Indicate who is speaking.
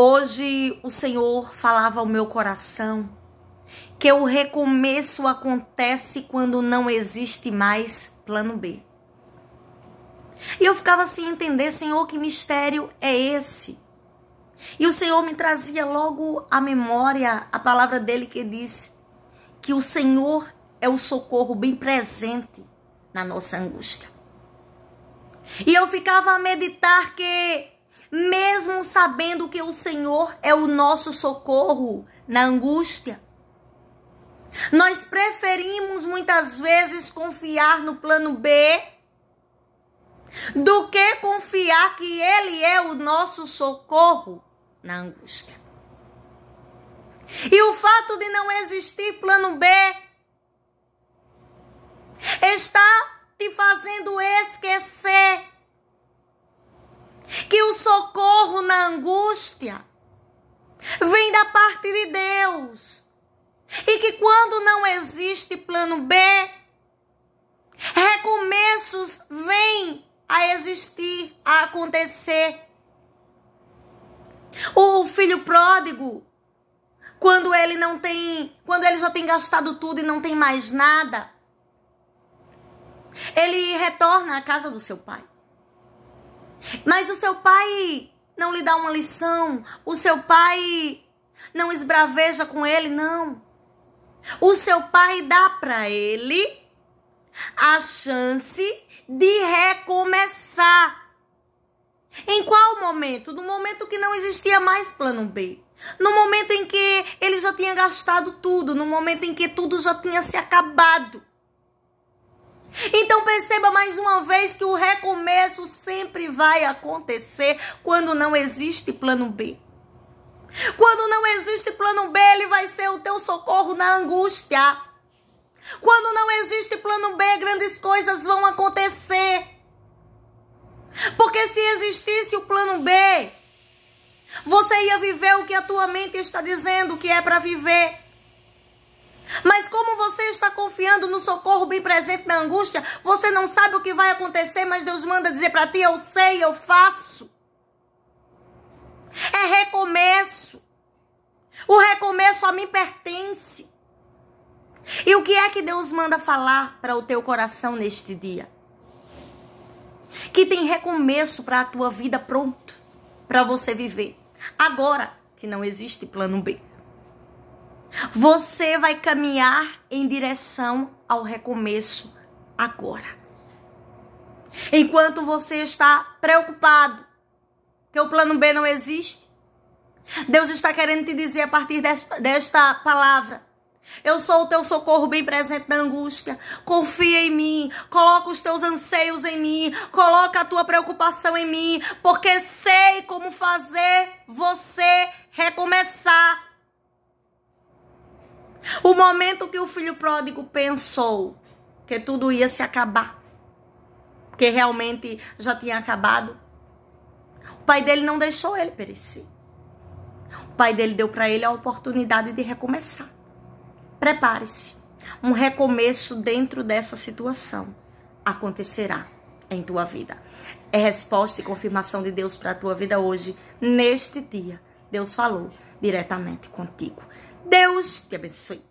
Speaker 1: Hoje o Senhor falava ao meu coração que o recomeço acontece quando não existe mais plano B. E eu ficava sem entender, Senhor, que mistério é esse? E o Senhor me trazia logo à memória a palavra dele que diz que o Senhor é o socorro bem presente na nossa angústia. E eu ficava a meditar que, mesmo mesmo sabendo que o Senhor é o nosso socorro na angústia. Nós preferimos muitas vezes confiar no plano B do que confiar que Ele é o nosso socorro na angústia. E o fato de não existir plano B está te fazendo esquecer que o socorro na angústia vem da parte de Deus. E que quando não existe plano B, recomeços vêm a existir, a acontecer. O filho pródigo, quando ele não tem, quando ele já tem gastado tudo e não tem mais nada, ele retorna à casa do seu pai. Mas o seu pai não lhe dá uma lição, o seu pai não esbraveja com ele, não. O seu pai dá para ele a chance de recomeçar. Em qual momento? No momento que não existia mais plano B. No momento em que ele já tinha gastado tudo, no momento em que tudo já tinha se acabado. Então perceba mais uma vez que o recomeço sempre vai acontecer quando não existe plano B. Quando não existe plano B, ele vai ser o teu socorro na angústia. Quando não existe plano B, grandes coisas vão acontecer. Porque se existisse o plano B, você ia viver o que a tua mente está dizendo que é para viver. Mas como você está confiando no socorro bem presente na angústia, você não sabe o que vai acontecer, mas Deus manda dizer para ti: eu sei, eu faço. É recomeço. O recomeço a mim pertence. E o que é que Deus manda falar para o teu coração neste dia? Que tem recomeço para a tua vida pronto, para você viver. Agora que não existe plano B. Você vai caminhar em direção ao recomeço agora. Enquanto você está preocupado que o plano B não existe, Deus está querendo te dizer a partir desta, desta palavra eu sou o teu socorro bem presente na angústia. Confia em mim. Coloca os teus anseios em mim. Coloca a tua preocupação em mim. Porque sei como fazer você recomeçar o momento que o filho pródigo pensou que tudo ia se acabar, que realmente já tinha acabado, o pai dele não deixou ele perecer. O pai dele deu para ele a oportunidade de recomeçar. Prepare-se. Um recomeço dentro dessa situação acontecerá em tua vida. É resposta e confirmação de Deus para a tua vida hoje, neste dia. Deus falou diretamente contigo. Deus te abençoe.